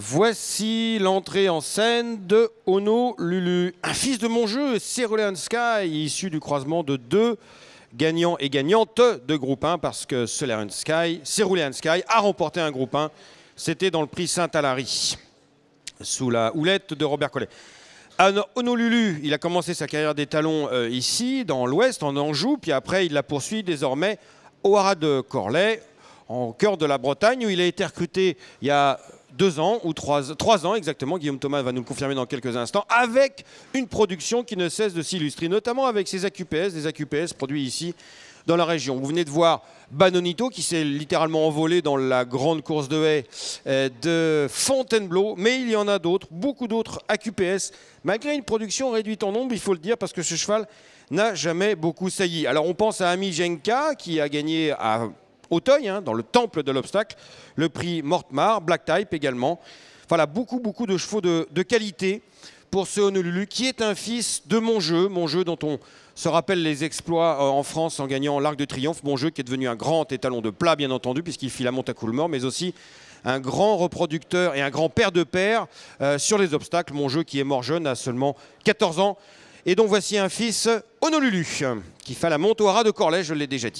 Voici l'entrée en scène de Ono Lulu, un fils de mon jeu, Cerulean Sky, issu du croisement de deux gagnants et gagnantes de groupe 1 parce que Cerulean Sky, Sky a remporté un groupe 1. C'était dans le prix Saint-Alary, sous la houlette de Robert Collet. Ono Lulu, il a commencé sa carrière des talons euh, ici, dans l'Ouest, en Anjou, puis après il la poursuit désormais au Haras de Corlay, en cœur de la Bretagne, où il a été recruté il y a deux ans ou trois, ans exactement, Guillaume Thomas va nous le confirmer dans quelques instants, avec une production qui ne cesse de s'illustrer, notamment avec ses AQPS, des AQPS produits ici dans la région. Vous venez de voir Banonito qui s'est littéralement envolé dans la grande course de haies euh, de Fontainebleau, mais il y en a d'autres, beaucoup d'autres AQPS, malgré une production réduite en nombre, il faut le dire, parce que ce cheval n'a jamais beaucoup sailli. Alors on pense à Ami Genka qui a gagné à Auteuil, hein, dans le temple de l'obstacle, le prix Mortemar, Black Type également. Voilà, beaucoup, beaucoup de chevaux de, qualité pour ce Honolulu, qui est un fils de mon jeu, mon jeu dont on se rappelle les exploits euh, en France en gagnant l'Arc de Triomphe, mon jeu qui est devenu un grand étalon de plat, bien entendu, puisqu'il fit la monte à Coulmore, mais aussi un grand reproducteur et un grand père de père euh, sur les obstacles, mon jeu qui est mort jeune à seulement 14 ans. Et dont voici un fils Honolulu, qui fait la monte au ras de Corlay, je l'ai déjà dit.